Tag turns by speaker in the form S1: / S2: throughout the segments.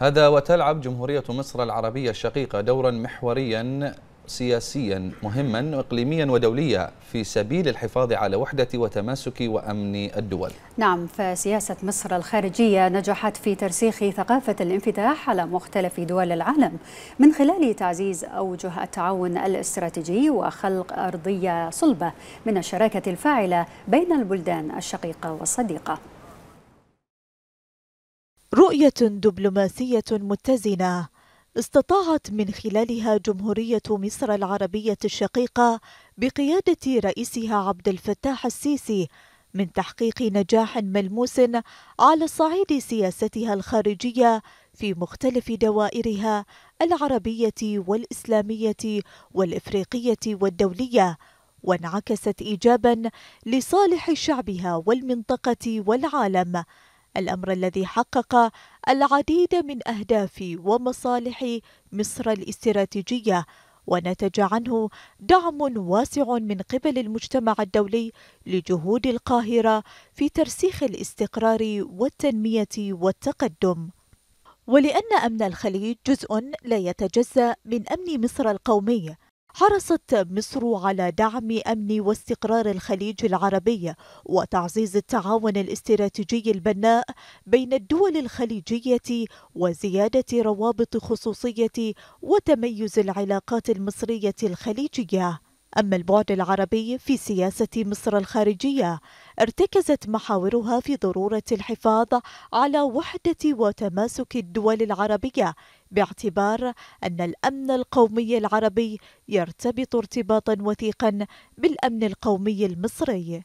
S1: هذا وتلعب جمهورية مصر العربية الشقيقة دورا محوريا سياسيا مهما اقليميا ودوليا في سبيل الحفاظ على وحدة وتماسك وأمن الدول
S2: نعم فسياسة مصر الخارجية نجحت في ترسيخ ثقافة الانفتاح على مختلف دول العالم من خلال تعزيز أوجه التعاون الاستراتيجي وخلق أرضية صلبة من الشراكة الفاعلة بين البلدان الشقيقة والصديقة
S1: رؤية دبلوماسية متزنة استطاعت من خلالها جمهورية مصر العربية الشقيقة بقيادة رئيسها عبد الفتاح السيسي من تحقيق نجاح ملموس على صعيد سياستها الخارجية في مختلف دوائرها العربية والإسلامية والإفريقية والدولية وانعكست إيجابا لصالح شعبها والمنطقة والعالم الأمر الذي حقق العديد من أهداف ومصالح مصر الاستراتيجية ونتج عنه دعم واسع من قبل المجتمع الدولي لجهود القاهرة في ترسيخ الاستقرار والتنمية والتقدم. ولأن أمن الخليج جزء لا يتجزأ من أمن مصر القومي، حرصت مصر على دعم أمن واستقرار الخليج العربي وتعزيز التعاون الاستراتيجي البناء بين الدول الخليجية وزيادة روابط خصوصية وتميز العلاقات المصرية الخليجية أما البعد العربي في سياسة مصر الخارجية ارتكزت محاورها في ضرورة الحفاظ على وحدة وتماسك الدول العربية باعتبار أن الأمن القومي العربي يرتبط ارتباطا وثيقا بالأمن القومي المصري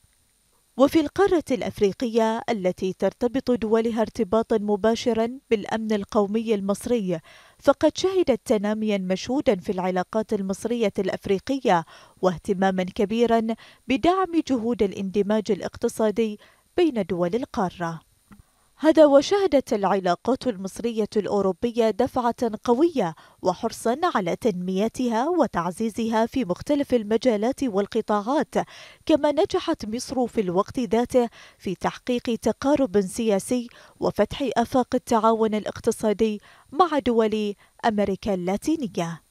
S1: وفي القارة الأفريقية التي ترتبط دولها ارتباطا مباشرا بالأمن القومي المصري فقد شهدت تناميا مشهودا في العلاقات المصرية الأفريقية واهتماما كبيرا بدعم جهود الاندماج الاقتصادي بين دول القارة هذا وشهدت العلاقات المصرية الأوروبية دفعة قوية وحرصا على تنميتها وتعزيزها في مختلف المجالات والقطاعات كما نجحت مصر في الوقت ذاته في تحقيق تقارب سياسي وفتح آفاق التعاون الاقتصادي مع دول أمريكا اللاتينية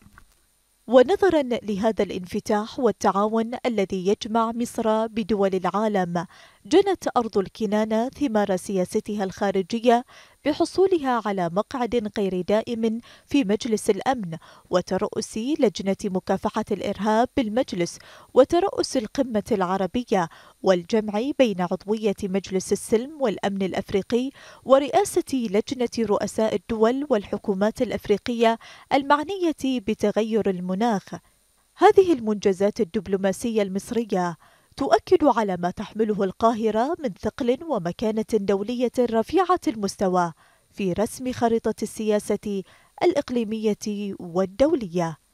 S1: ونظرا لهذا الانفتاح والتعاون الذي يجمع مصر بدول العالم جنت أرض الكنانة ثمار سياستها الخارجية بحصولها على مقعد غير دائم في مجلس الأمن وترأس لجنة مكافحة الإرهاب بالمجلس وترأس القمة العربية والجمع بين عضوية مجلس السلم والأمن الأفريقي ورئاسة لجنة رؤساء الدول والحكومات الأفريقية المعنية بتغير المناخ هذه المنجزات الدبلوماسية المصرية تؤكد على ما تحمله القاهرة من ثقل ومكانة دولية رفيعة المستوى في رسم خريطة السياسة الإقليمية والدولية